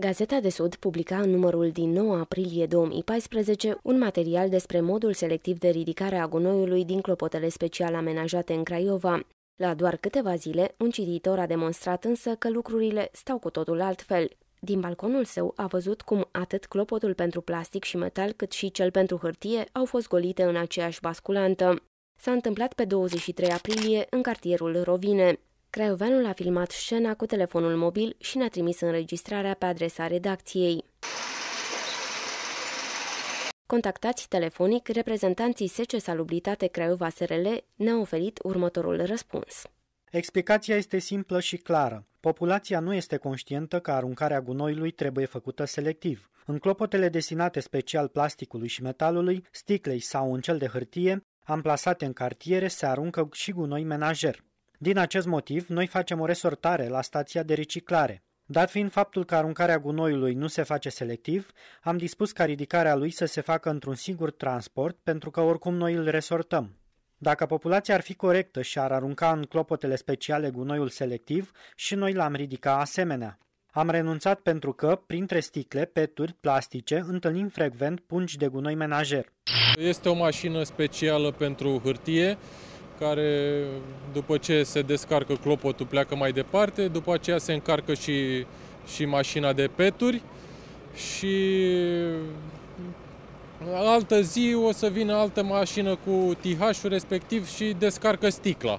Gazeta de Sud publica în numărul din 9 aprilie 2014 un material despre modul selectiv de ridicare a gunoiului din clopotele special amenajate în Craiova. La doar câteva zile, un cititor a demonstrat însă că lucrurile stau cu totul altfel. Din balconul său a văzut cum atât clopotul pentru plastic și metal, cât și cel pentru hârtie au fost golite în aceeași basculantă. S-a întâmplat pe 23 aprilie în cartierul Rovine. Craioveanul a filmat scena cu telefonul mobil și ne-a trimis înregistrarea pe adresa redacției. Contactați telefonic, reprezentanții SECE Salubritate Craiova SRL ne-au oferit următorul răspuns. Explicația este simplă și clară. Populația nu este conștientă că aruncarea gunoiului trebuie făcută selectiv. În clopotele destinate special plasticului și metalului, sticlei sau în cel de hârtie, amplasate în cartiere, se aruncă și gunoi menajer. Din acest motiv, noi facem o resortare la stația de reciclare. Dat fiind faptul că aruncarea gunoiului nu se face selectiv, am dispus ca ridicarea lui să se facă într-un singur transport, pentru că oricum noi îl resortăm. Dacă populația ar fi corectă și ar arunca în clopotele speciale gunoiul selectiv, și noi l-am ridica asemenea. Am renunțat pentru că, printre sticle, peturi, plastice, întâlnim frecvent pungi de gunoi menajer. Este o mașină specială pentru hârtie, care după ce se descarcă clopotul pleacă mai departe, după aceea se încarcă și, și mașina de peturi și altă zi o să vină altă mașină cu TH-ul respectiv și descarcă sticla.